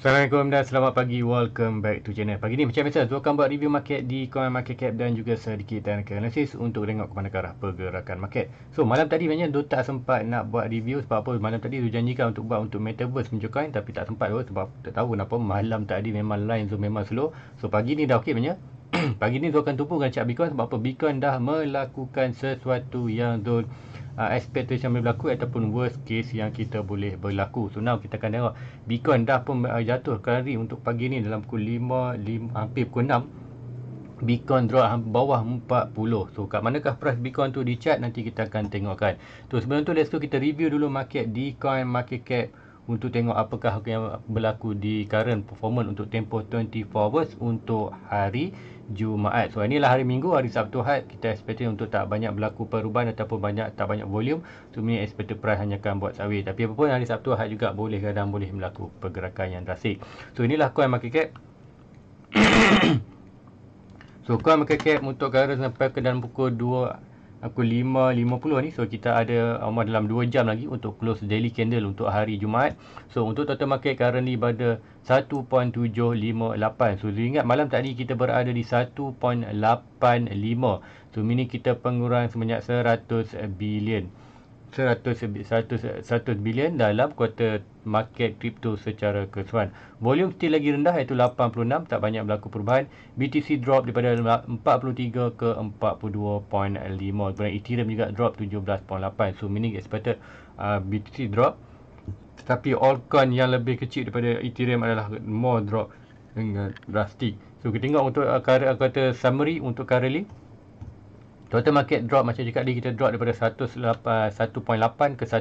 Assalamualaikum dan selamat pagi. Welcome back to channel. Pagi ni macam biasa, tu akan buat review market di coin market cap dan juga sedikit dan analisis untuk tengok ke mana ke arah pergerakan market. So, malam tadi banyak tu tak sempat nak buat review sebab apa malam tadi tu janjikan untuk buat untuk metaverse menuju coin tapi tak sempat tu sebab tak tahu kenapa malam tadi memang line tu memang slow. So, pagi ni dah okey banyak. pagi ni tu akan tumpukan cak Bitcoin sebab apa Bitcoin dah melakukan sesuatu yang tu uh, expectation yang boleh berlaku ataupun worst case yang kita boleh berlaku. So now kita akan tengok Bitcoin dah pun uh, jatuh kali untuk pagi ni dalam pukul 5, 5 hampir pukul 6 Bitcoin drop bawah 40 so kat manakah price Bitcoin tu di chart nanti kita akan tengokkan tu so, sebelum tu let's go kita review dulu market di coin market cap untuk tengok apakah yang berlaku di current performance untuk tempoh 24 hours untuk hari Jumaat. So inilah hari Minggu, hari Sabtu Ahad kita expected untuk tak banyak berlaku perubahan ataupun banyak tak banyak volume. So mean expected price hanya akan buat sawi. Tapi apa pun hari Sabtu Ahad juga boleh kadang boleh berlaku pergerakan yang drastik. So inilah coin market cap. so coin market cap untuk garis sampai ke dalam pukul 2 Aku 5.50 ni So kita ada um, dalam 2 jam lagi Untuk close daily candle untuk hari Jumaat So untuk total market ni pada 1.758 So ingat malam tadi kita berada di 1.85 So mini kita pengurang sebanyak 100 bilion 100, 100 bilion dalam kuota market crypto secara keseluruhan. Volume still lagi rendah iaitu 86, tak banyak berlaku perubahan. BTC drop daripada 43 ke 42.5. Kemudian Ethereum juga drop 17.8. So meaning expected uh, BTC drop. Tetapi altcoin yang lebih kecil daripada Ethereum adalah more drop dengan drastic. So kita tengok untuk uh, kuota summary untuk currently. Total market drop macam cakap tadi kita drop daripada 1.8 ke 1.7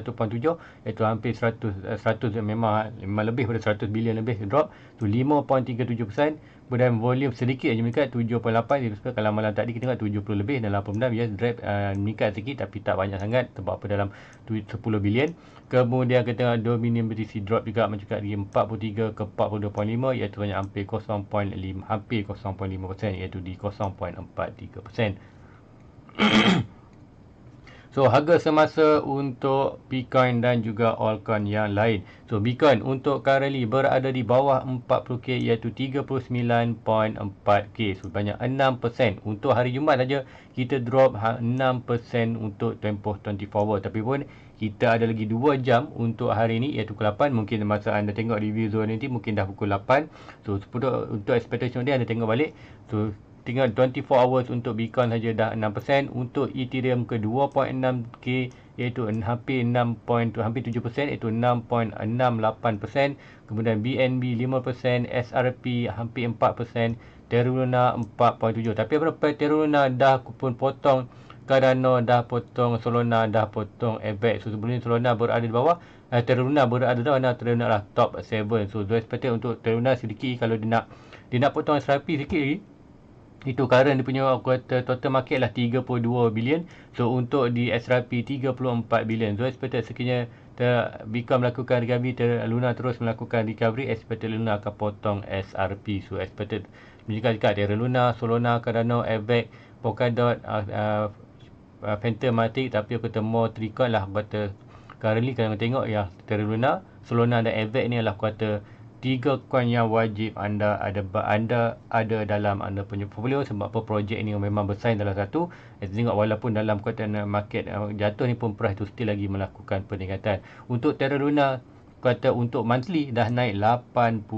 iaitu hampir 100, 100 eh, memang, memang lebih daripada 100 bilion lebih drop tu 5.37% kemudian volume sedikit aja meningkat 7.8 disebabkan kalau malam tadi kita tengok 70 lebih dan dalam pemdam ya drop uh, meningkat sikit tapi tak banyak sangat sebab apa dalam 10 bilion kemudian kita tengok Dominion BTC drop juga macam cakap tadi 43 ke 42.5 iaitu hanya hampir 0.5 hampir 0.5% iaitu di 0.43% so harga semasa untuk Bitcoin dan juga altcoin yang lain. So Bitcoin untuk currently berada di bawah 40k iaitu 39.4k. So banyak 6% untuk hari Jumaat saja kita drop 6% ha, untuk tempoh 24 hour tapi pun kita ada lagi 2 jam untuk hari ini iaitu pukul 8 mungkin masa anda tengok review zone nanti mungkin dah pukul 8 so untuk expectation dia anda tengok balik so tinggal 24 hours untuk Bitcoin saja dah 6% untuk Ethereum ke 2.6k iaitu hampir 6. hampir 7% iaitu 6.68% kemudian BNB 5% SRP hampir 4% Terra Luna 4.7 tapi apa Terra Luna dah pun potong Cardano dah potong Solana dah potong Avax so sebelum ni Solana berada di bawah eh, Terra Luna berada di bawah Terra Luna lah top 7 so do expect untuk Terra Luna sedikit kalau dia nak dia nak potong SRP sikit lagi itu current dia punya kuota total market lah 32 bilion so untuk di SRP 34 bilion so expected sekiranya Bika melakukan recovery ter, Luna terus melakukan recovery expected Luna akan potong SRP so expected menunjukkan juga Terra Luna Solana Cardano Avex Polkadot uh, uh, uh, Phantom Matic tapi aku temu trikot lah kuota currently kalau tengok ya Terra Luna Solana dan Avex ni adalah kuota tiga coin yang wajib anda ada anda ada dalam anda punya portfolio sebab apa projek ini memang bersaing dalam satu kita eh, tengok walaupun dalam kuatan market eh, jatuh ni pun price tu still lagi melakukan peningkatan untuk Terra Luna kata untuk monthly dah naik 80%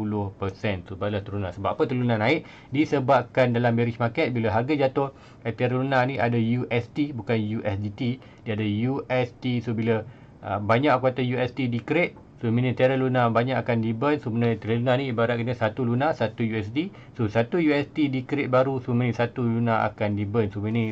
sebab dah turun sebab apa turun naik disebabkan dalam bearish market bila harga jatuh eh, Terra Luna ni ada UST bukan USDT dia ada UST so bila uh, banyak aku kata UST di create So mini Terra Luna banyak akan diburn. So mini Terra Luna ni ibarat kena satu Luna, satu USD. So satu USD di create baru, so mini satu Luna akan diburn. So mini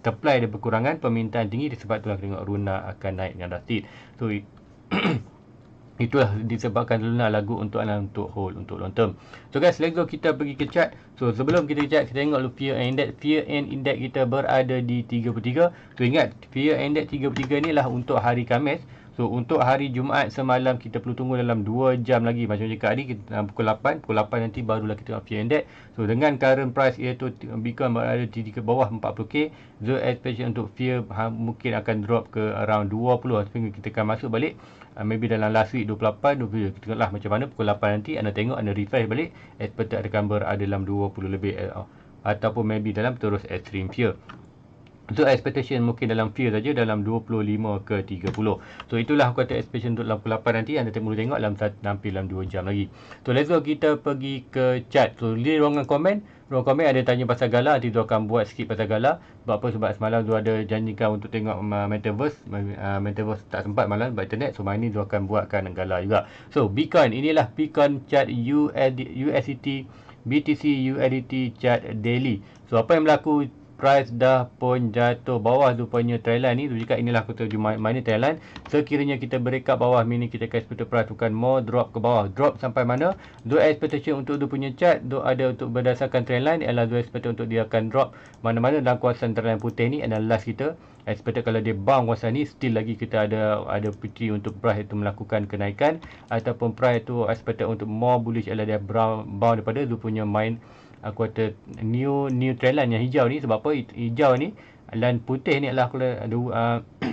supply ada berkurangan, permintaan tinggi disebabkan tu lah tengok Luna akan naik dengan rapid. So it, itulah disebabkan Luna lagu untuk anda untuk hold untuk long term. So guys, let's go kita pergi ke chart. So sebelum kita chart, kita tengok lu fear and index. Fear and index kita berada di 33. So ingat, fear and index 33 ni lah untuk hari Khamis. So untuk hari Jumaat semalam kita perlu tunggu dalam 2 jam lagi macam cakap tadi kita, uh, pukul 8 pukul 8 nanti barulah kita up and that. So dengan current price iaitu Bitcoin berada di, ke bawah 40k, the expectation untuk fear ha, mungkin akan drop ke around 20 sehingga kita akan masuk balik uh, maybe dalam last week 28 20 kita tengoklah macam mana pukul 8 nanti anda tengok anda refresh balik expected akan berada dalam 20 lebih uh, ataupun maybe dalam terus extreme fear. So expectation mungkin dalam fear saja dalam 25 ke 30. So itulah aku kata expectation untuk 88 nanti anda perlu tengok dalam hampir dalam 2 jam lagi. So let's go kita pergi ke chat. So di ruangan komen, ruangan komen ada tanya pasal gala, nanti tu akan buat sikit pasal gala. Sebab apa? Sebab semalam tu ada janjikan untuk tengok uh, metaverse, uh, metaverse tak sempat malam sebab internet. So malam ni tu akan buatkan gala juga. So Bitcoin, inilah Bitcoin chat USDT. E BTC UDT chat daily. So apa yang berlaku price dah pun jatuh bawah rupanya Thailand ni tu cakap inilah aku main mana Thailand sekiranya kita breakout bawah mini kita akan sepatutnya perhatikan more drop ke bawah drop sampai mana Dua expectation untuk dia punya chart dua ada untuk berdasarkan trend line ialah do expectation untuk dia akan drop mana-mana dalam kawasan trend line putih ni adalah last kita expected kalau dia bang kawasan ni still lagi kita ada ada peti untuk price itu melakukan kenaikan ataupun price itu expected untuk more bullish ialah dia brown bound daripada dia punya main aku kata new new trend yang hijau ni sebab apa hijau ni dan putih ni adalah aku ada uh,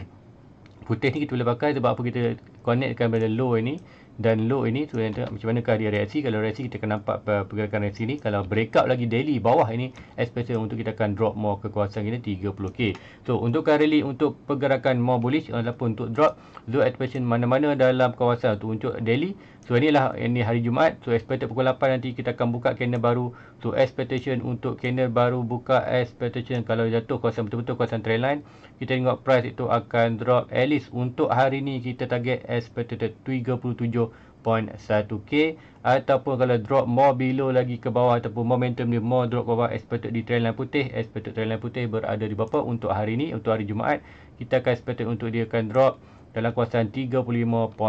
putih ni kita boleh pakai sebab apa kita connectkan pada low ini dan low ini tu yang tengok macam manakah dia reaksi kalau reaksi kita akan nampak pergerakan reaksi ni kalau break out lagi daily bawah ini especially untuk kita akan drop more kekuasaan kita 30k so untuk rally untuk pergerakan more bullish ataupun untuk drop low expression mana-mana dalam kawasan tu untuk daily So inilah ini hari Jumaat. So expected pukul 8 nanti kita akan buka candle baru. So expectation untuk candle baru buka expectation kalau jatuh kawasan betul-betul kawasan trend line. Kita tengok price itu akan drop at least untuk hari ini kita target expected 37.1k ataupun kalau drop more below lagi ke bawah ataupun momentum dia more drop ke bawah expected di trend line putih expected trend line putih berada di bawah untuk hari ini untuk hari Jumaat kita akan expected untuk dia akan drop dalam kawasan 35.4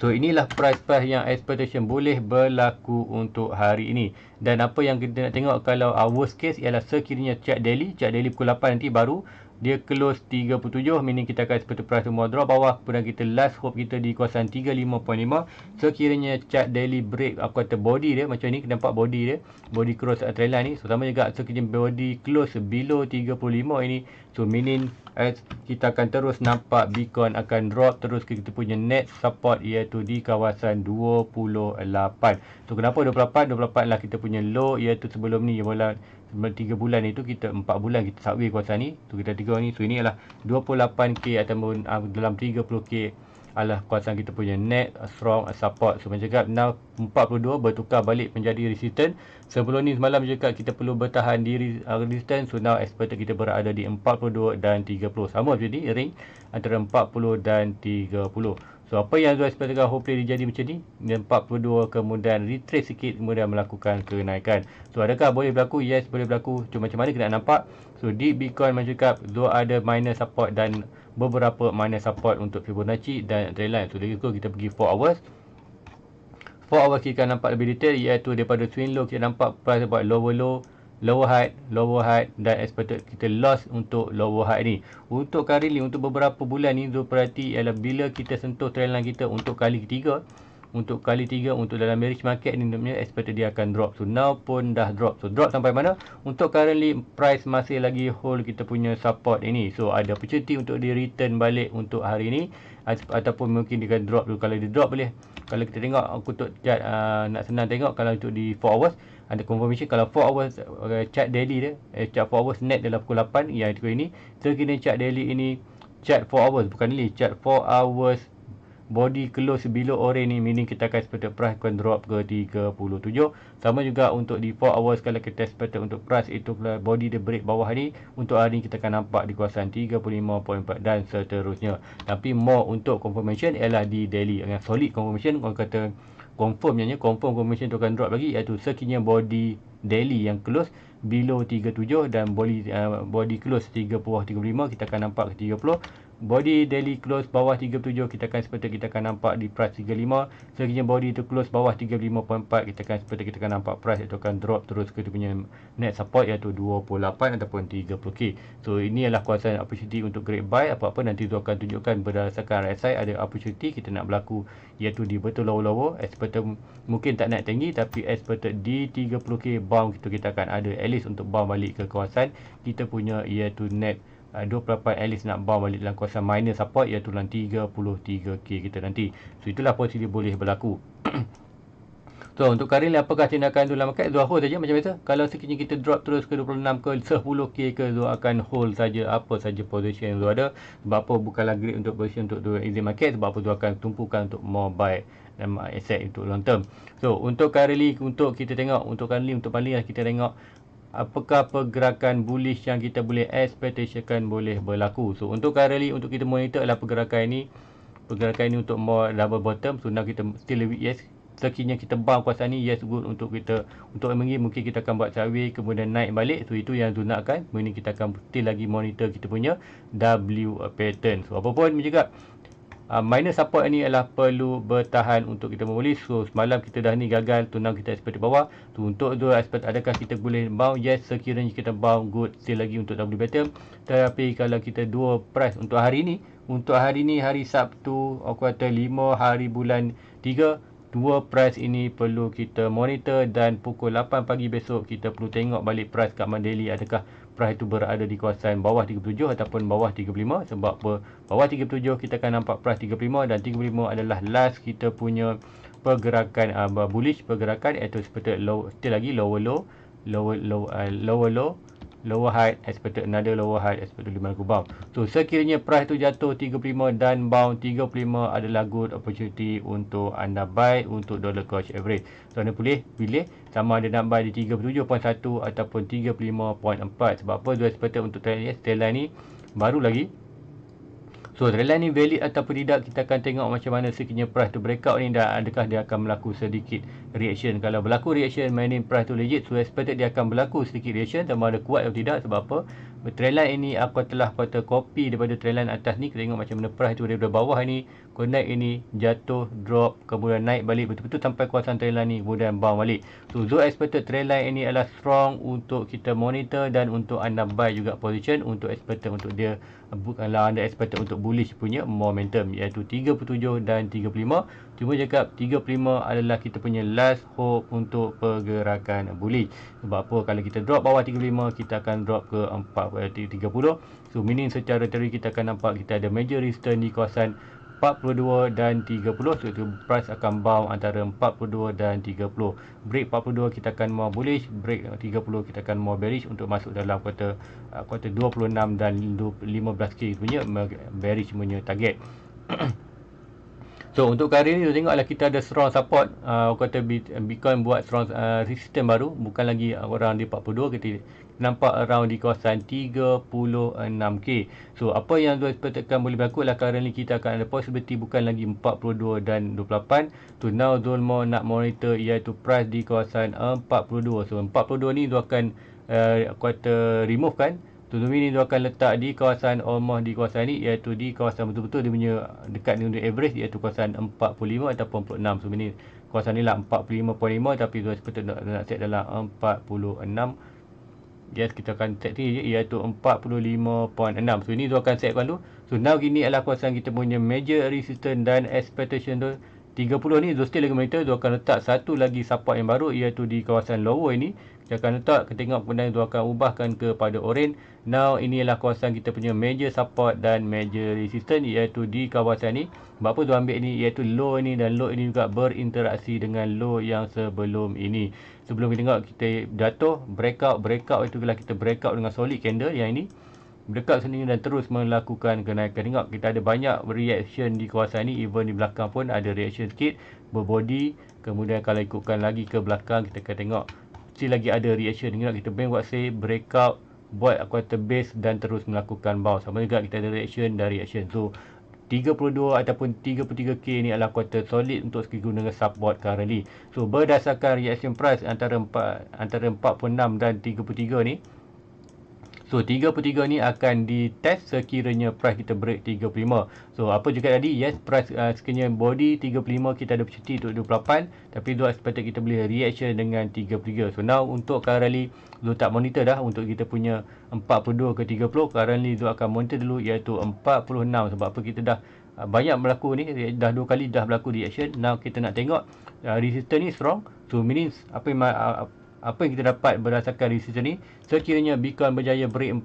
So inilah price-price yang expectation boleh berlaku untuk hari ini. Dan apa yang kita nak tengok kalau uh, worst case ialah sekiranya chart daily. Chart daily pukul 8 nanti baru dia close 37 meaning kita akan seperti price semua draw bawah kemudian kita last hope kita di kawasan 35.5 so kiranya chart daily break aku kata body dia macam ni kita nampak body dia body cross trend line ni so sama juga so kita body close below 35 ini so meaning eh, kita akan terus nampak beacon akan drop terus ke kita punya net support iaitu di kawasan 28 so kenapa 28 28 lah kita punya low iaitu sebelum ni ialah 3 bulan itu kita 4 bulan kita subway kawasan ni tu kita tiga orang ni so ini adalah 28k ataupun uh, dalam 30k adalah kawasan kita punya net ah, strong ah, support so macam cakap now 42 bertukar balik menjadi resistant. sebelum ni semalam cakap kita perlu bertahan di uh, resistance so now expert kita berada di 42 dan 30 sama macam ni ring antara 40 dan 30 So apa yang Azwar expect agar hopefully dia jadi macam ni Dan 42 kemudian retrace sikit kemudian melakukan kenaikan So adakah boleh berlaku? Yes boleh berlaku Cuma macam mana kena nampak So di Bitcoin macam cakap Azwar ada minor support dan beberapa minor support untuk Fibonacci dan trendline So lagi kita pergi 4 hours 4 hours kita akan nampak lebih detail iaitu daripada swing low kita nampak price dapat lower low lower high, lower high dan expected kita loss untuk lower high ni. Untuk kali currently untuk beberapa bulan ni tu perhati ialah bila kita sentuh trendline kita untuk kali ketiga untuk kali tiga untuk dalam bearish market ni namanya expected dia akan drop so now pun dah drop so drop sampai mana untuk currently price masih lagi hold kita punya support ini so ada opportunity untuk dia return balik untuk hari ni ataupun mungkin dia akan drop dulu kalau dia drop boleh kalau kita tengok aku tu uh, ah, nak senang tengok kalau untuk di 4 hours ada confirmation kalau 4 hours uh, chart daily dia eh, chart 4 hours net dalam pukul 8 yang itu ini so kena chart daily ini chat 4 hours bukan daily chart 4 hours body close below orange ni meaning kita akan expected price akan drop ke 37 sama juga untuk di 4 hours kalau kita expected untuk price itu body dia break bawah ni untuk hari ni kita akan nampak di kawasan 35.4 dan seterusnya tapi more untuk confirmation ialah di daily dengan solid confirmation orang kata confirm ni confirm confirmation tu drop lagi iaitu sekiranya body daily yang close below 37 dan body uh, body close 30 35 kita akan nampak ke 30 body daily close bawah 37 kita akan seperti kita akan nampak di price 35 sekiranya body itu close bawah 35.4 kita akan seperti kita akan nampak price itu akan drop terus ke dia punya net support iaitu 28 ataupun 30k so ini adalah kuasaan opportunity untuk great buy apa-apa nanti tu akan tunjukkan berdasarkan RSI ada opportunity kita nak berlaku iaitu di betul lower-lower expert mungkin tak naik tinggi tapi expert di 30k bound kita, kita akan ada at least untuk bound balik ke kawasan kita punya iaitu net Eh, dua perapan at least nak bawa balik dalam kuasa minor support iaitu dalam 33K kita nanti. So itulah posisi boleh berlaku. so untuk kali ni apakah tindakan tu dalam market? Dua hold saja macam biasa. Kalau sekiranya kita drop terus ke 26 ke 10K ke dua akan hold saja apa saja position yang dua ada. Sebab apa bukanlah great untuk position untuk dua easy market sebab apa dua akan tumpukan untuk more buy dan um, asset untuk long term. So untuk currently untuk kita tengok untuk currently untuk paling kita tengok apakah pergerakan bullish yang kita boleh expectationkan boleh berlaku. So untuk currently untuk kita monitor adalah pergerakan ini. Pergerakan ini untuk more double bottom. So now kita still a yes. Sekiranya kita bang kuasa ni yes good untuk kita untuk MNG mungkin kita akan buat cawe kemudian naik balik. So itu yang Zuna akan. Mungkin kita akan still lagi monitor kita punya W pattern. So apapun juga. Uh, minor support ini adalah perlu bertahan untuk kita memulih. So, semalam kita dah ni gagal tunang kita expert di bawah. Tu, untuk tu expert, adakah kita boleh bound? Yes, sekiranya kita bound, good. Still lagi untuk double battle. Tapi, kalau kita dua price untuk hari ini, untuk hari ini, hari Sabtu, oh, kuartal lima hari bulan tiga dua price ini perlu kita monitor dan pukul 8 pagi besok, kita perlu tengok balik price kat Mandeli adakah Perah itu berada di kawasan bawah 37 ataupun bawah 35 sebab apa bawah 37 kita akan nampak perah 35 dan 35 adalah last kita punya pergerakan uh, bullish pergerakan iaitu seperti low still lagi lower low lower low uh, lower low lower high expected another lower high expected lima lagu bound so sekiranya price tu jatuh 35 dan bound 35 adalah good opportunity untuk anda buy untuk dollar cost average so anda boleh pilih sama ada nak buy di 37.1 ataupun 35.4 sebab apa dua sepatut untuk trend line, trend line ni baru lagi so trend line ni valid ataupun tidak kita akan tengok macam mana sekiranya price tu breakout ni dan adakah dia akan berlaku sedikit reaction kalau berlaku reaction mining price tu legit so expected dia akan berlaku sedikit reaction sama ada kuat atau tidak sebab apa Trailan ini aku telah patut copy daripada trailan atas ni. Kita tengok macam mana perah itu daripada bawah ini. Kau naik ini jatuh, drop, kemudian naik balik betul-betul sampai kuasaan trailan ni kemudian bound balik. So, Zoo Expected trailan ini adalah strong untuk kita monitor dan untuk anda buy juga position untuk expected untuk dia bukanlah anda expected untuk bullish punya momentum iaitu 37 dan 35 cuma cakap 35 adalah kita punya last hope untuk pergerakan bullish sebab apa kalau kita drop bawah 35 kita akan drop ke 430 eh, so meaning secara teori kita akan nampak kita ada major resistance di kawasan 42 dan 30 so price akan bounce antara 42 dan 30 break 42 kita akan more bullish break 30 kita akan more bearish untuk masuk dalam kuota kuota 26 dan 15k punya bearish punya target So untuk kali ni tengoklah kita ada strong support uh, kata uh, Bitcoin buat strong uh, resistance baru bukan lagi orang di 42 kita nampak around di kawasan 36k. So apa yang tuan sepatutnya boleh berlaku lah currently kita akan ada possibility bukan lagi 42 dan 28. So now Zulmo nak monitor iaitu price di kawasan 42. So 42 ni tu akan uh, kata remove kan Tudumini dia akan letak di kawasan Ormoh di kawasan ni iaitu di kawasan betul-betul dia punya dekat dengan average iaitu kawasan 45 ataupun 46. So ini kawasan ni lah 45.5 tapi dia sepatut nak, nak set dalam 46. Yes kita akan set sini iaitu 45.6. So ini dia akan setkan tu. So now ini adalah kawasan kita punya major resistance dan expectation tu. 30 ni dia still lagi monitor dia akan letak satu lagi support yang baru iaitu di kawasan lower ini dia akan letak, kita tengok kemudian dia akan ubahkan kepada orange. Now, inilah kawasan kita punya major support dan major resistance iaitu di kawasan ni. Sebab apa tu ambil ni? Iaitu low ni dan low ini juga berinteraksi dengan low yang sebelum ini. Sebelum kita tengok, kita jatuh, breakout, breakout itu adalah kita breakout dengan solid candle yang ini. Berdekat sendiri dan terus melakukan kenaikan. Tengok, kita ada banyak reaction di kawasan ni. Even di belakang pun ada reaction sikit, berbody. Kemudian kalau ikutkan lagi ke belakang, kita akan tengok still lagi ada reaction dengan kita bank buat say breakout buat quarter base dan terus melakukan bounce sama juga kita ada reaction dan reaction so 32 ataupun 33k ni adalah quarter solid untuk gunakan support currently so berdasarkan reaction price antara 4 antara 46 dan 33 ni So 33 ni akan ditest sekiranya price kita break 35. So apa juga tadi, yes price uh, sekiranya body 35 kita ada percuti untuk 28 tapi dua expected kita boleh reaction dengan 33. So now untuk currently lu tak monitor dah untuk kita punya 42 ke 30 currently lu akan monitor dulu iaitu 46 sebab apa kita dah uh, banyak berlaku ni eh, dah dua kali dah berlaku reaction now kita nak tengok uh, resistor ni strong so meaning apa yang, uh, apa yang kita dapat berdasarkan research ni sekiranya Bitcoin berjaya break 46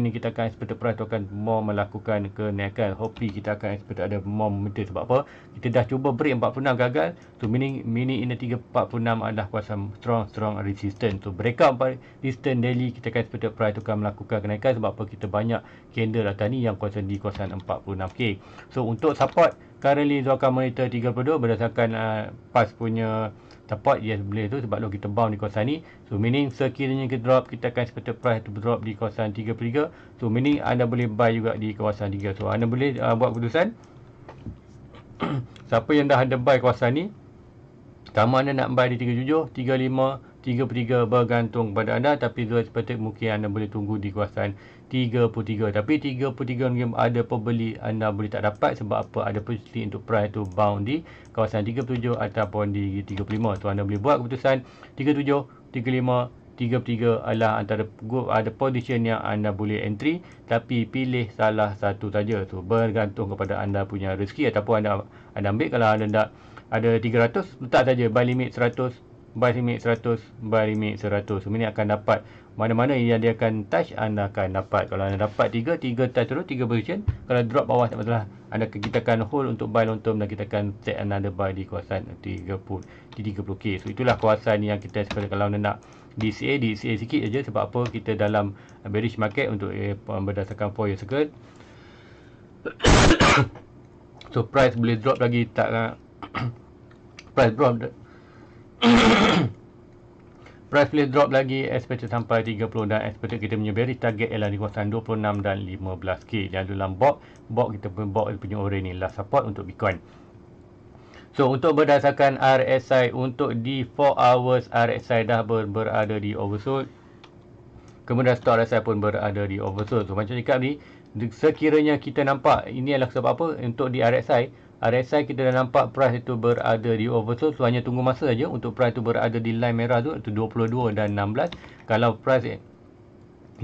ini kita akan expect price akan more melakukan kenaikan hopefully kita akan expect ada more momentum sebab apa kita dah cuba break 46 gagal so meaning mini in the 346 adalah kuasa strong strong resistance tu so breakout resistance daily kita akan expect price akan melakukan kenaikan sebab apa kita banyak candle atas ni yang kuasa di kuasa 46k so untuk support currently Zulkan monitor 32 berdasarkan uh, pas punya support yes boleh tu sebab lo kita bound di kawasan ni so meaning sekiranya kita drop kita akan seperti price tu drop di kawasan 33 so meaning anda boleh buy juga di kawasan 3 so anda boleh uh, buat keputusan siapa yang dah ada buy kawasan ni Pertama anda nak buy di 37, 35, 33 bergantung pada anda. Tapi dua seperti mungkin anda boleh tunggu di kawasan 33. Tapi 33 mungkin ada pembeli anda boleh tak dapat sebab apa ada posisi untuk price tu bound di kawasan 37 ataupun di 35. Tu anda boleh buat keputusan 37, 35, 33 adalah antara ada position yang anda boleh entry tapi pilih salah satu saja tu bergantung kepada anda punya rezeki ataupun anda anda ambil kalau anda nak ada 300 letak saja buy limit 100 buy limit 100 buy limit 100 so ini akan dapat mana-mana yang dia akan touch anda akan dapat kalau anda dapat 3 3 touch terus 3 position kalau drop bawah tak masalah anda kita akan hold untuk buy long term dan kita akan set another buy di kawasan 30 di 30k so itulah kawasan yang kita sekali kalau anda nak DCA DCA sikit saja sebab apa kita dalam bearish market untuk eh, berdasarkan 4 year cycle so price boleh drop lagi tak price drop price boleh drop lagi expected sampai 30 dan expected kita punya bearish target ialah di kawasan 26 dan 15k dan dalam box box kita punya box punya orange ni lah support untuk bitcoin So untuk berdasarkan RSI untuk di 4 hours RSI dah ber, berada di oversold. Kemudian stock RSI pun berada di oversold. So macam cakap ni sekiranya kita nampak ini adalah sebab apa untuk di RSI RSI kita dah nampak price itu berada di oversold. So, hanya tunggu masa saja untuk price itu berada di line merah tu itu 22 dan 16. Kalau price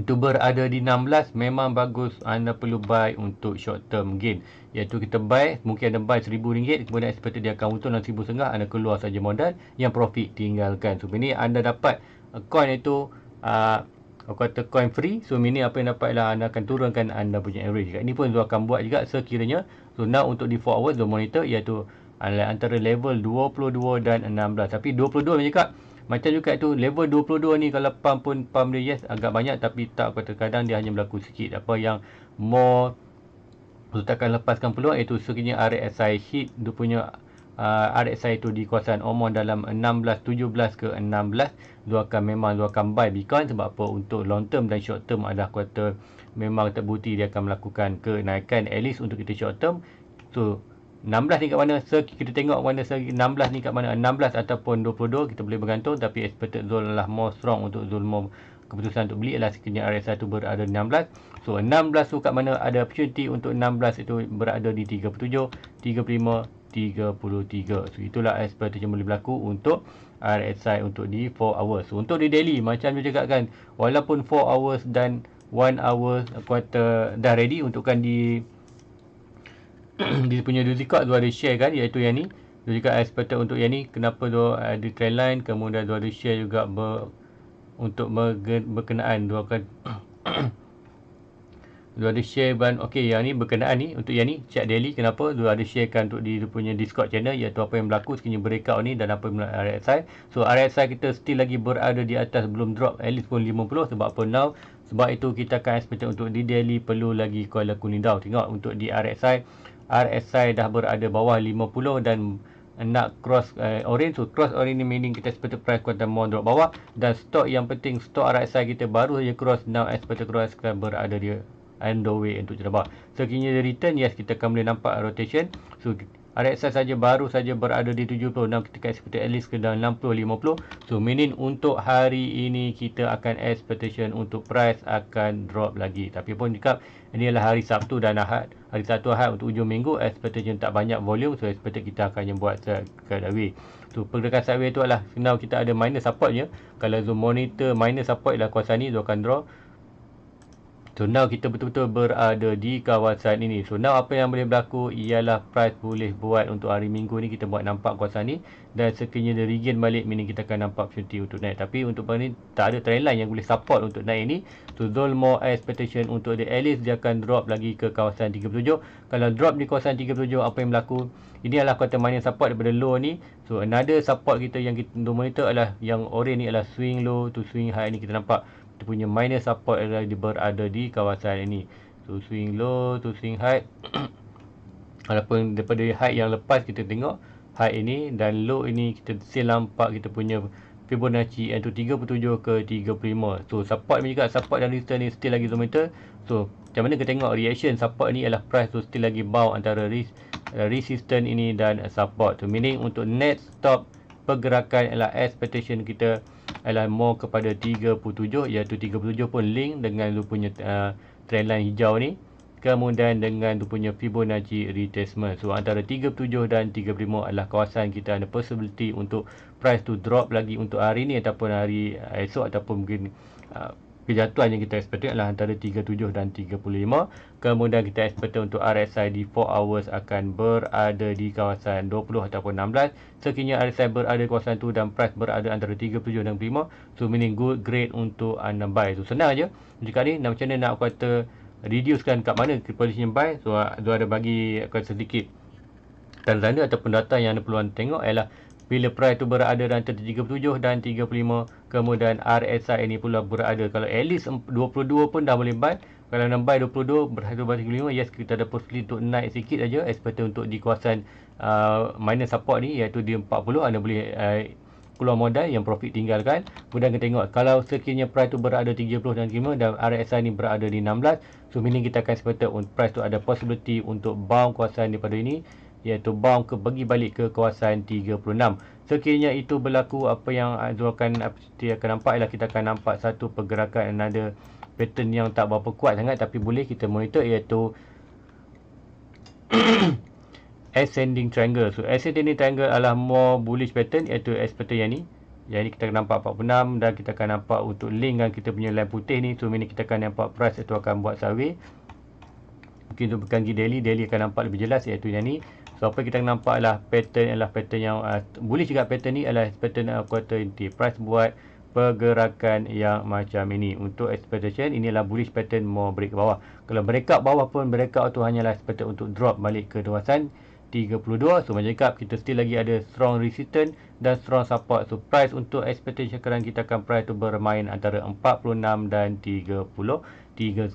itu berada di 16 memang bagus anda perlu buy untuk short term gain iaitu kita buy mungkin anda buy RM1,000 kemudian expected dia akan untung dalam RM1,500 anda keluar saja modal yang profit tinggalkan so ini anda dapat coin itu uh, kata coin free so ini apa yang dapat ialah anda akan turunkan anda punya average ini pun Zul akan buat juga sekiranya zona untuk di forward zone monitor iaitu uh, antara level 22 dan 16 tapi 22 macam cakap macam juga tu level 22 ni kalau pump pun pump dia yes agak banyak tapi tak apa kadang dia hanya berlaku sikit apa yang more akan lepaskan peluang iaitu sekiranya RSI hit dia punya uh, RSI tu di kawasan Omon dalam 16, 17 ke 16 dia akan memang dia akan buy Bitcoin sebab apa untuk long term dan short term adalah quarter memang terbukti dia akan melakukan kenaikan at least untuk kita short term so 16 ni kat mana circuit kita tengok mana circuit 16 ni kat mana 16 ataupun 22 kita boleh bergantung tapi expected zone adalah more strong untuk zone more keputusan untuk beli adalah sekiranya RS1 berada di 16 so 16 tu kat mana ada opportunity untuk 16 itu berada di 37 35 33 so itulah yang boleh berlaku untuk RSI untuk di 4 hours so, untuk di daily macam dia cakap kan walaupun 4 hours dan one hour quarter dah ready untukkan di dia punya duty dua ada share kan iaitu yang ni duty expected untuk yang ni kenapa dua ada trend line kemudian dua ada share juga ber, untuk berkenaan dua akan dua ada share ban okey yang ni berkenaan ni untuk yang ni chat daily kenapa dua ada kan untuk di dia punya discord channel iaitu apa yang berlaku sekiranya breakout ni dan apa yang berlaku RSI so RSI kita still lagi berada di atas belum drop at least pun 50 sebab apa now sebab itu kita akan expect untuk di daily perlu lagi Kuala Kulindau. Tengok untuk di RSI, RSI dah berada bawah 50 dan nak cross uh, orange so cross orange ni meaning kita expect price kuantan mohon drop bawah dan stok yang penting stok RSI kita baru saja cross now expect cross kita berada dia and the way untuk cerah bawah so kini return yes kita akan boleh nampak rotation so RSI saja baru saja berada di 76 ketika seperti at least ke dalam 60-50 so meaning untuk hari ini kita akan expectation untuk price akan drop lagi tapi pun jika ini adalah hari Sabtu dan Ahad hari Sabtu Ahad untuk ujung minggu expectation tak banyak volume so expectation kita akan buat sideway so pergerakan sideway tu adalah now kita ada minor support je kalau zoom monitor minor support ialah kuasa ni dia akan drop So now kita betul-betul berada di kawasan ini. So now apa yang boleh berlaku ialah price boleh buat untuk hari minggu ni kita buat nampak kawasan ni dan sekiranya dia regain balik meaning kita akan nampak opportunity untuk naik. Tapi untuk pagi ni tak ada trend line yang boleh support untuk naik ni. So don't more expectation untuk the at least dia akan drop lagi ke kawasan 37. Kalau drop di kawasan 37 apa yang berlaku? Ini adalah kuantum yang support daripada low ni. So another support kita yang kita monitor adalah yang orange ni adalah swing low to swing high ni kita nampak. Kita punya minor support adalah dia berada di kawasan ini to swing low to swing high walaupun daripada high yang lepas kita tengok high ini dan low ini kita selampak kita punya Fibonacci N37 ke 35 so support ni juga support dan resistance ni still lagi zometer so macam mana kita tengok reaction support ni ialah price tu still lagi bound antara eh, resistance ini dan support So meaning untuk next stop pergerakan ialah expectation kita adalah more kepada 37 iaitu 37 pun link dengan dia punya uh, trendline hijau ni kemudian dengan dia punya Fibonacci retracement so antara 37 dan 35 adalah kawasan kita ada possibility untuk price to drop lagi untuk hari ni ataupun hari esok ataupun mungkin uh, kejatuhan yang kita expected adalah antara 37 dan 35. Kemudian kita expected untuk RSI di 4 hours akan berada di kawasan 20 ataupun 16. Sekiranya RSI berada di kawasan tu dan price berada antara 37 dan 35. So meaning good grade untuk anda buy. So senang aja. Jika ni nak macam mana nak kata reduce kan, kat mana position buy. So, so ada bagi aku sedikit tanda-tanda ataupun data yang anda perlu anda tengok ialah bila price tu berada dalam antara 37 dan 35 kemudian RSI ini pula berada kalau at least 22 pun dah boleh buy kalau nak buy 22 berhasil 35 yes kita ada possibility untuk naik sikit aja especially untuk di kawasan uh, minor support ni iaitu di 40 anda boleh uh, keluar modal yang profit tinggalkan kemudian kita tengok kalau sekiranya price tu berada 30 dan 5 dan RSI ini berada di 16 so meaning kita akan sepatutnya price tu ada possibility untuk bound kawasan daripada ini iaitu bom ke bagi balik ke kawasan 36. Sekiranya itu berlaku apa yang Azul akan apa akan nampak ialah kita akan nampak satu pergerakan another pattern yang tak berapa kuat sangat tapi boleh kita monitor iaitu ascending triangle. So ascending triangle adalah more bullish pattern iaitu as pattern yang ni. Yang kita akan nampak 46 dan kita akan nampak untuk link dengan kita punya line putih ni. So ini kita akan nampak price itu akan buat sideways. Mungkin untuk pekan daily, daily akan nampak lebih jelas iaitu yang ni. So apa kita nampaklah pattern adalah pattern yang uh, boleh cakap pattern ni adalah pattern uh, quarterly price buat pergerakan yang macam ini untuk expectation ini adalah bullish pattern mau break bawah kalau breakout bawah pun breakout tu hanyalah pattern untuk drop balik ke kawasan 32 so macam cakap kita still lagi ada strong resistance dan strong support so price untuk expectation sekarang kita akan price tu bermain antara 46 dan 33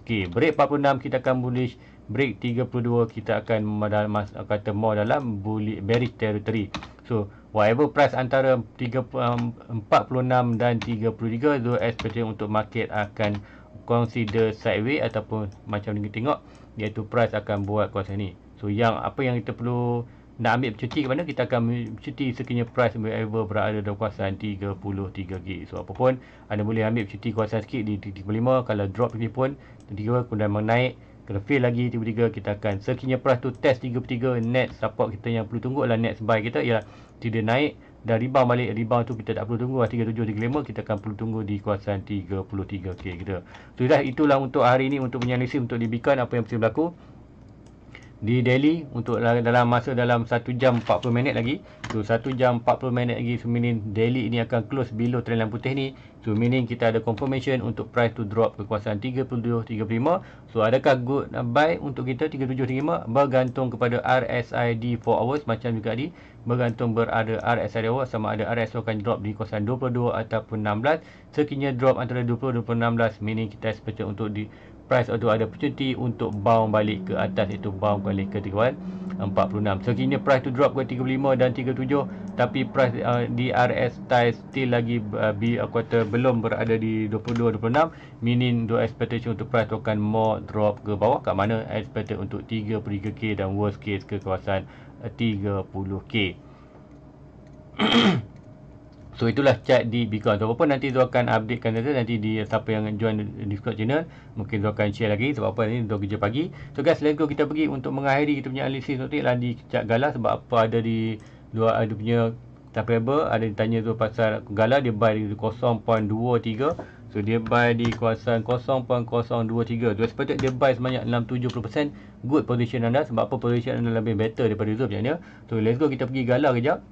sikit break 46 kita akan bullish break 32 kita akan dalam, kata more dalam bullish bearish territory so whatever price antara 3, 46 um, dan 33 do expect untuk market akan consider sideways ataupun macam ni kita tengok iaitu price akan buat kuasa ni so yang apa yang kita perlu nak ambil cuti ke mana kita akan cuti sekiranya price whatever berada dalam kuasaan 33 gig so apa pun anda boleh ambil cuti kuasa sikit di 35 kalau drop ni pun 33 kemudian naik kalau fail lagi tiba tiga kita akan sekiranya price tu test tiga tiga net support kita yang perlu tunggu adalah net buy kita ialah tidak naik dan rebound balik rebound tu kita tak perlu tunggu 37 lah, 35 kita akan perlu tunggu di kawasan 33k kita. So itulah itulah untuk hari ini untuk menyelisih untuk di apa yang mesti berlaku di Delhi untuk dalam masa dalam 1 jam 40 minit lagi so 1 jam 40 minit lagi so meaning Delhi ini akan close below trend lampu putih ni so meaning kita ada confirmation untuk price to drop ke kawasan 37 35 so adakah good buy untuk kita 37 35 bergantung kepada RSI di 4 hours macam juga tadi bergantung berada RSI di awal sama ada RSI akan drop di kawasan 22 ataupun 16 sekiranya drop antara 20 dan 16 meaning kita sepatutnya untuk di price itu ada opportunity untuk bounce balik ke atas itu bounce balik ke 46 so kini price tu drop ke 35 dan 37 tapi price uh, DRS tie still lagi uh, B quarter belum berada di 22 26 meaning do expectation untuk price akan more drop ke bawah kat mana expected untuk 33k dan worst case ke kawasan 30k So itulah chat di Bitcoin. Sebab apa nanti tu akan updatekan kata nanti di siapa yang join Discord channel. Mungkin tu akan share lagi. Sebab apa ni tu kerja pagi. So guys let's go kita pergi untuk mengakhiri kita punya analisis nanti lah di chat gala. Sebab apa ada di dua ada punya tapi apa ada ditanya tu pasal gala dia buy di 0.23. So dia buy di kawasan 0.023. Tu sepatutnya dia buy sebanyak 670% good position anda sebab apa position anda lebih better daripada reserve macam ni. So let's go kita pergi gala kejap.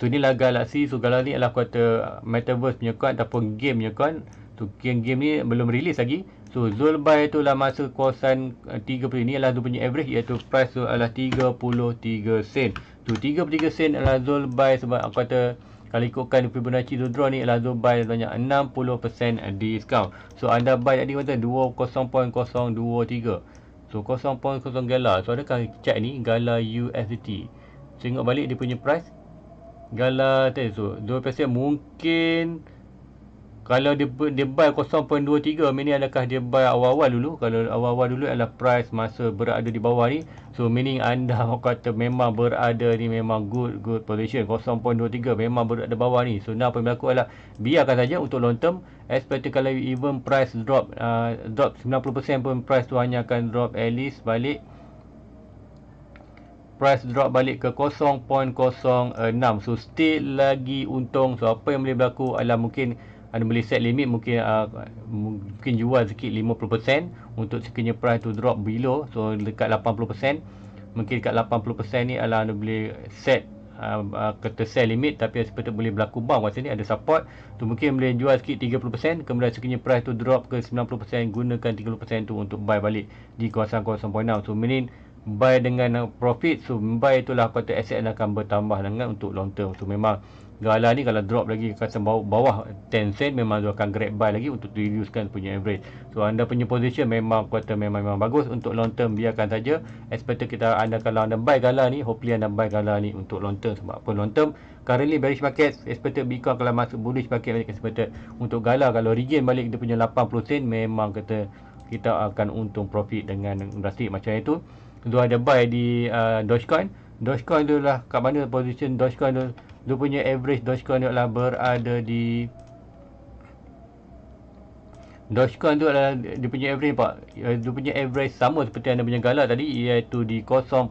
So inilah galaksi So galaksi ni adalah kuota uh, metaverse punya kuat Ataupun game punya kuat So game, game ni belum rilis lagi So Zulbay tu lah masa kuasan 30 uh, ni adalah tu punya average Iaitu price tu adalah 33 sen Tu so, 33 sen adalah Zulbay Sebab aku kata kalau ikutkan Fibonacci draw ni adalah Zulbay banyak 60% discount So anda buy tadi kata 20.023 So 0.0 gala. So adakah cat ni gala USDT. Tengok balik dia punya price. Galatasaray. Dua persen mungkin kalau dia, dia buy 0.23 meaning adakah dia buy awal-awal dulu kalau awal-awal dulu adalah price masa berada di bawah ni so meaning anda kata memang berada ni memang good good position 0.23 memang berada bawah ni so nak apa yang berlaku adalah biarkan saja untuk long term especially kalau even price drop uh, drop 90% pun price tu hanya akan drop at least balik price drop balik ke 0.06 so still lagi untung so apa yang boleh berlaku adalah mungkin anda boleh set limit mungkin uh, mungkin jual sikit 50% untuk sekiranya price tu drop below so dekat 80% mungkin dekat 80% ni adalah anda boleh set ah, ah, kata sell limit tapi seperti boleh berlaku bang masa ni ada support tu mungkin boleh jual sikit 30% kemudian sekiranya price tu drop ke 90% gunakan 30% tu untuk buy balik di kawasan 0.6 so meaning buy dengan profit so buy itulah kata aset anda akan bertambah dengan untuk long term so memang gala ni kalau drop lagi kata bawah, bawah 10 cent memang dia akan grab buy lagi untuk reducekan punya average so anda punya position memang kata memang memang bagus untuk long term biarkan saja expected kita anda kalau anda buy gala ni hopefully anda buy gala ni untuk long term sebab apa long term currently bearish market expected Bitcoin kalau masuk bullish market banyak expected untuk gala kalau regain balik dia punya 80 sen, memang kata kita akan untung profit dengan drastik macam itu lu ada buy di uh, Dogecoin Dogecoin tu lah kat mana position Dogecoin tu dia punya average Dogecoin tu lah berada di Dogecoin tu adalah dia punya average pak eh, dia punya average sama seperti anda punya galak tadi iaitu di 0.05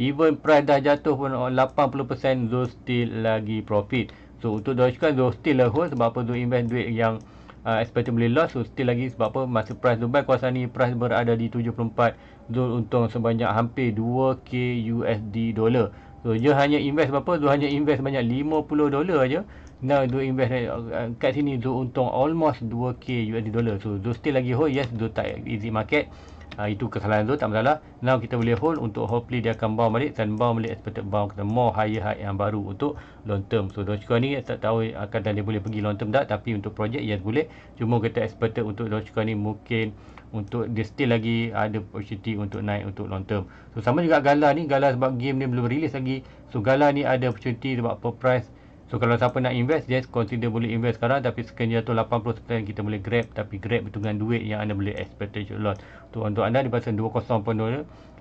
even price dah jatuh pun 80% Zul still lagi profit so untuk Dogecoin Zul still lah hold sebab apa Zul invest duit yang uh, expected boleh loss so still lagi sebab apa masa price Dubai kawasan ni price berada di 74 Zul untung sebanyak hampir 2k USD dollar. So dia hanya invest berapa? Dia hanya invest banyak 50 dollar aja. Now dia invest eh, uh, kat sini dia untung almost 2k USD dollar. So dia still lagi hold yes dia tak easy market. Uh, itu kesalahan Zul tak masalah. Now kita boleh hold untuk hopefully dia akan bound balik dan bound balik expected bound kita more higher high yang baru untuk long term. So Dogecoin ni eh, tak tahu eh, akan dia boleh pergi long term tak tapi untuk projek yes boleh. Cuma kita expected untuk Dogecoin ni mungkin untuk dia still lagi ada opportunity untuk naik untuk long term. So sama juga Gala ni, Gala sebab game ni belum release lagi. So Gala ni ada opportunity sebab per price. So kalau siapa nak invest, just consider boleh invest sekarang tapi sekiranya tu 80% kita boleh grab tapi grab dengan duit yang anda boleh expected a lot. Tu untuk anda di pasal 20.0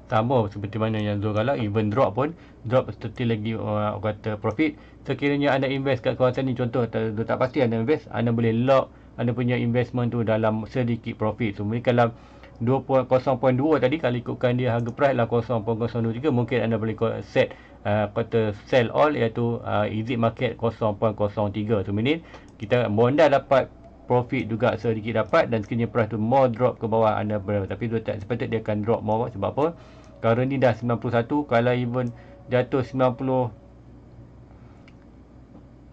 tambah sama seperti mana yang Zul Gala even drop pun drop still lagi orang uh, kata profit sekiranya anda invest kat kawasan ni contoh tak, tak pasti anda invest anda boleh lock anda punya investment tu dalam sedikit profit. So, mungkin kalau 0.2 tadi kalau ikutkan dia harga price lah 0.03 mungkin anda boleh set uh, kata sell all iaitu uh, easy market 0.03 so minit kita bond dapat profit juga sedikit dapat dan sekiranya price tu more drop ke bawah anda berapa tapi tu tak sepatut dia akan drop more sebab apa kalau ni dah 91 kalau even jatuh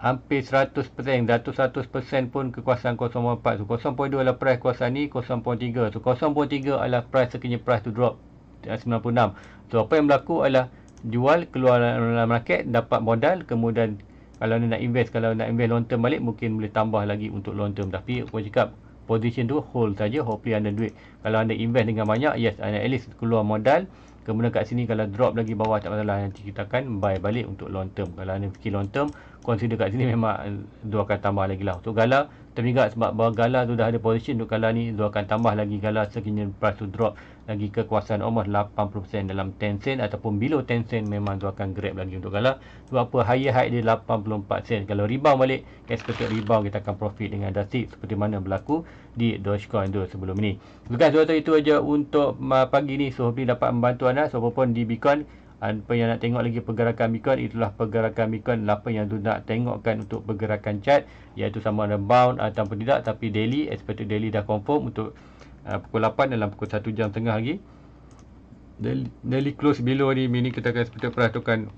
hampir 100%, 100% pun kekuasaan 0.4. So 0.2 adalah price kuasaan ni, 0.3. So 0.3 adalah price sekiranya price tu drop 96. So apa yang berlaku adalah jual keluar dalam market, dapat modal, kemudian kalau nak invest, kalau nak invest long term balik, mungkin boleh tambah lagi untuk long term. Tapi aku cakap, position tu hold saja hopefully anda duit. Kalau anda invest dengan banyak, yes, anda at least keluar modal. Kemudian kat sini kalau drop lagi bawah tak masalah nanti kita akan buy balik untuk long term. Kalau anda fikir long term, consider kat sini memang dua akan tambah lagi lah untuk gala terpinggat sebab gala tu dah ada position untuk gala ni dua akan tambah lagi gala sekiranya price tu drop lagi kekuasaan almost 80% dalam 10 sen ataupun below 10 sen memang tu akan grab lagi untuk gala sebab apa higher high dia 84 sen kalau rebound balik expected rebound kita akan profit dengan dasik seperti mana berlaku di Dogecoin tu sebelum ni bukan sebab itu aja untuk uh, pagi ni so hopefully dapat membantu anda so apapun di Bitcoin apa yang nak tengok lagi pergerakan Bitcoin itulah pergerakan Bitcoin apa yang tu nak tengokkan untuk pergerakan chart iaitu sama ada bound ataupun tidak tapi daily expected daily dah confirm untuk uh, pukul 8 dalam pukul 1 jam tengah lagi daily, daily close below ni mini kita akan seperti perhatikan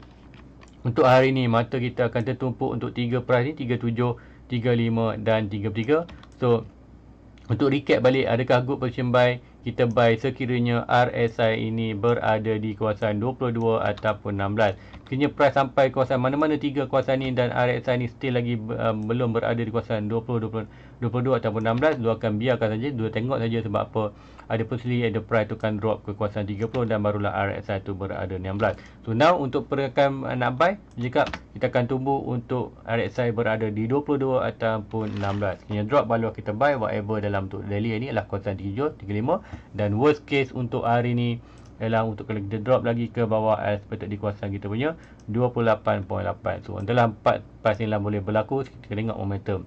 untuk hari ni mata kita akan tertumpu untuk 3 price ni 37 35 dan 33 so untuk recap balik adakah good position buy kita buy sekiranya RSI ini berada di kawasan 22 ataupun 16. Kini price sampai kawasan mana-mana tiga kawasan ni dan RSI ini still lagi um, belum berada di kawasan 20, 20, 22 ataupun 16. Dua akan biarkan saja. Dua tengok saja sebab apa. Ada possibly ada price tu akan drop ke kawasan 30 dan barulah RSI tu berada 16. So now untuk pergerakan uh, nak buy. Jika kita akan tumbuh untuk RSI berada di 22 ataupun 16. Kini drop baru kita buy whatever dalam tu daily ini adalah kawasan 37, 35. Dan worst case untuk hari ni ialah untuk kalau kita drop lagi ke bawah aspect di kuasa kita punya 28.8 so antara 4 pas ni lah boleh berlaku kita tengok momentum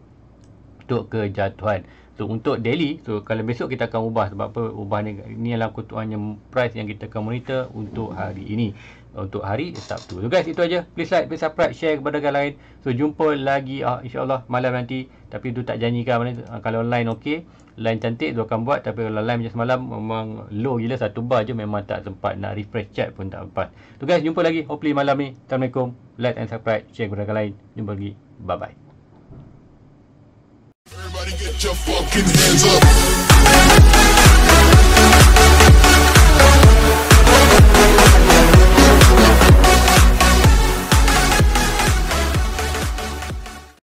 untuk kejatuhan so untuk daily so kalau besok kita akan ubah sebab apa ubah ni ni adalah yang price yang kita akan monitor untuk hari ini untuk hari Sabtu so guys itu aja please like please subscribe share kepada orang lain so jumpa lagi uh, insyaAllah malam nanti tapi tu tak janjikan uh, kalau online okey line cantik tu akan buat tapi kalau line macam semalam memang low gila satu bar je memang tak sempat nak refresh chat pun tak sempat tu guys jumpa lagi hopefully malam ni Assalamualaikum like and subscribe share kepada orang lain jumpa lagi bye bye Everybody get your fucking hands up.